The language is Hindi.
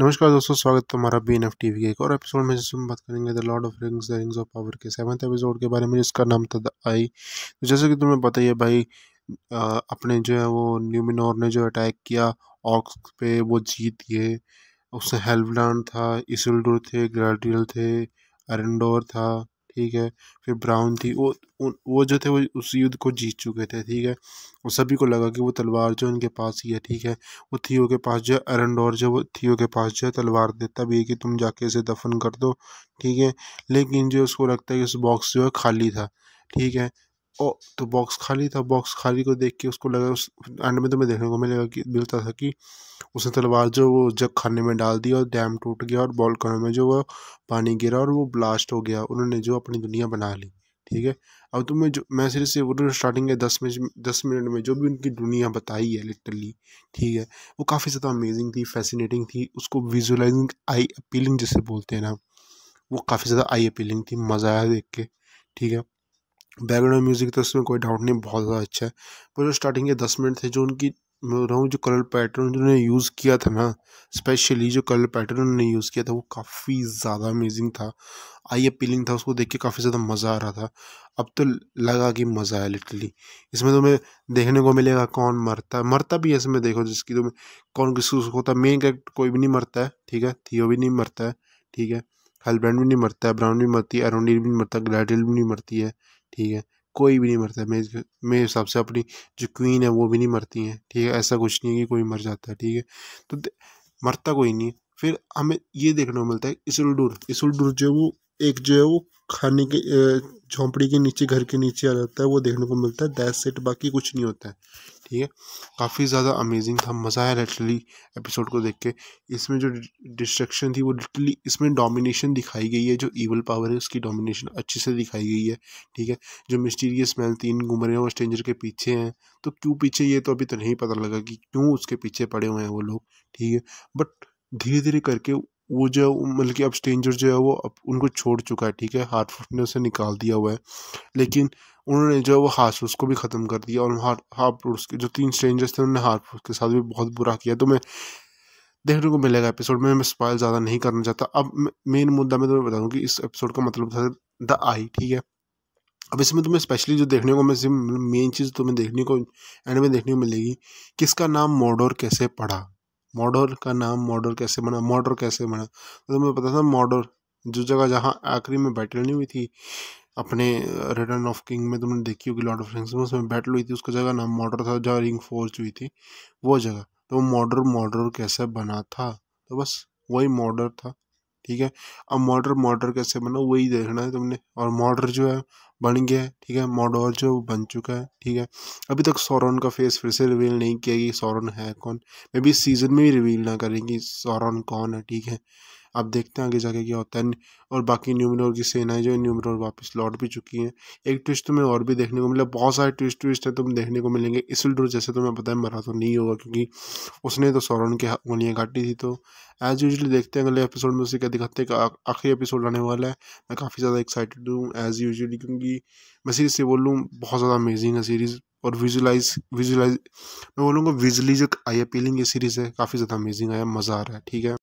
नमस्कार दोस्तों स्वागत है तुम्हारा B N F T V के एक और एपिसोड में जिसमें बात करेंगे the Lord of Rings the Rings of Power के सेवंथ एपिसोड के बारे में जिसका नाम था द आई तो जैसे कि तुम्हें पता ही है भाई आ, अपने जो है वो न्यूमिनोर ने जो अटैक किया ऑक्स पे वो जीत गए उससे हेल्पलान था इसल्डोर थे ग्रेडियल थे अरेंडोर था ठीक है फिर ब्राउन थी वो वो जो थे वो उस युद्ध को जीत चुके थे ठीक है वो सभी को लगा कि वो तलवार जो उनके पास ही है ठीक है वो थियो के पास जो अरंडोर जो वो थियो के पास जो है तलवार देता भी है कि तुम जाके इसे दफन कर दो ठीक है लेकिन जो उसको लगता है कि उस बॉक्स जो है खाली था ठीक है ओ तो बॉक्स खाली था बॉक्स खाली को देख के उसको लगा उस एंड में तो मैं देखने को मिलेगा कि मिलता था कि उसने तलवार जो वो जग खाने में डाल दी और डैम टूट गया और बॉलकनों में जो वो पानी गिरा और वो ब्लास्ट हो गया उन्होंने जो अपनी दुनिया बना ली ठीक है अब तुम्हें जो मैं सिर्फ से वो स्टार्टिंग के दस मिनट दस मिनट में जो भी उनकी दुनिया बताई है लिटरली ठीक है वो काफ़ी ज़्यादा अमेजिंग थी फैसिनेटिंग थी उसको विजुअलाइजिंग आई अपीलिंग जैसे बोलते हैं ना वो काफ़ी ज़्यादा आई अपीलिंग थी मज़ा आया देख के ठीक है बैकग्राउंड म्यूज़िक तो उसमें कोई डाउट नहीं बहुत ज़्यादा अच्छा है पर जो स्टार्टिंग के दस मिनट थे जो उनकी बोल रहा हूँ जो कलर पैटर्न उन्होंने यूज़ किया था ना स्पेशली जो कलर पैटर्न उन्होंने यूज़ किया था वो काफ़ी ज़्यादा अमेजिंग था आई अपीलिंग था उसको देख के काफ़ी ज़्यादा मज़ा आ रहा था अब तो लगा कि मज़ा आया लिटरली इसमें तुम्हें देखने को मिलेगा कौन मरता है मरता भी है इसमें देखो जिसकी तुम्हें कौन किसको होता है मेन कैरेक्टर कोई भी नहीं मरता है ठीक है थियो भी नहीं मरता है ठीक है हेलब्रैंड भी नहीं मरता है ब्राउन भी मरती है अरुणी भी नहीं मरता ग्लैडियल भी नहीं मरती है ठीक है कोई भी नहीं मरता मेरे मेरे हिसाब से अपनी जो क्वीन है वो भी नहीं मरती हैं ठीक है ऐसा कुछ नहीं है कि कोई मर जाता है ठीक है तो मरता कोई नहीं फिर हमें ये देखने को मिलता है इसुलडुर इसुलडुर जो वो एक जो है वो खाने के झोंपड़ी के नीचे घर के नीचे आ जाता है वो देखने को मिलता है दैट सेट बाकी कुछ नहीं होता है ठीक है काफ़ी ज़्यादा अमेजिंग था मज़ा आया लिटरली एपिसोड को देख के इसमें जो डिस्ट्रक्शन थी वो लिटरली इसमें डोमिनेशन दिखाई गई है जो ईवल पावर है उसकी डोमिनेशन अच्छे से दिखाई गई है ठीक है जो मिस्टीरियस मैन तीन घूम रहे हैं वो स्ट्रेंजर के पीछे हैं तो क्यों पीछे ये तो अभी तो नहीं पता लगा कि क्यों उसके पीछे पड़े हुए हैं वो लोग ठीक है बट धीरे धीरे करके वो जो है मतलब कि अब स्टेंजर जो है वो अब उनको छोड़ चुका है ठीक है हार्टफुट ने उसे निकाल दिया हुआ है लेकिन उन्होंने जो है वो हार्टफुट को भी ख़त्म कर दिया और हार्ट हार्टफुट के जो तीन स्ट्रेंजर्स थे उन्होंने हार्टफुट के साथ भी बहुत बुरा किया तो मैं देखने को मिलेगा एपिसोड में मैं स्पॉयल ज़्यादा नहीं करना चाहता अब मेन मुद्दा मैं तुम्हें बताऊँ कि इस एपिसोड का मतलब था द आई ठीक है अब इसमें तुम्हें स्पेशली जो देखने को मैं मेन मतलब चीज़ तुम्हें देखने को एंड में देखने को मिलेगी किसका नाम मोडोर कैसे पढ़ा मॉडल का नाम मॉडल कैसे बना मॉडर कैसे बना तो मुझे पता था मॉडल जो जगह जहाँ आखिरी में बैटल नहीं हुई थी अपने रिटर्न ऑफ किंग में तुमने देखी होगी लॉर्ड ऑफ रिंग्स में उसमें बैटल हुई थी उसका जगह नाम मॉडर था जहाँ रिंग फोर्स हुई थी वो जगह तो मॉडर मॉडर कैसे बना था तो बस वही मॉडर था ठीक है अब मॉडर मॉडर कैसे बना वही देखना है तुमने और मॉडर जो है बन गया है ठीक है मॉडल जो बन चुका है ठीक है अभी तक सौरन का फेस फिर से रिवील नहीं किया कि सौरन है कौन मे बी सीजन में भी रिवील ना करेंगे सौरन कौन है ठीक है अब देखते हैं आगे जाके क्या होता है और बाकी न्यूमिनोर की सेनाएं जो है न्यूमिनोर वापस लौट भी चुकी हैं एक ट्विस्ट तुम्हें और भी देखने को मिला बहुत सारे ट्विस्ट ट्विस्ट है तुम देखने को मिलेंगे डोर जैसे तुम्हें पता है मरा तो नहीं होगा क्योंकि उसने तो सौरन की उंगलियाँ काटी थी तो एज यूजली देखते हैं अगले एपिसोड में उसे क्या दिखाते हैं आखिरी एपिसोड आने वाला है मैं काफ़ी ज़्यादा एक्साइटेड हूँ एज़ यूजली क्योंकि मैं सीरीज से बोलूँ बहुत ज़्यादा अमेजिंग है सीरीज़ और विजुलाइज विजुलाइज मैं बोलूँगा विजुअली जो आई अपीलिंग ये सीरीज़ है काफ़ी ज़्यादा अमेजिंग आया मज़ा आ रहा है ठीक है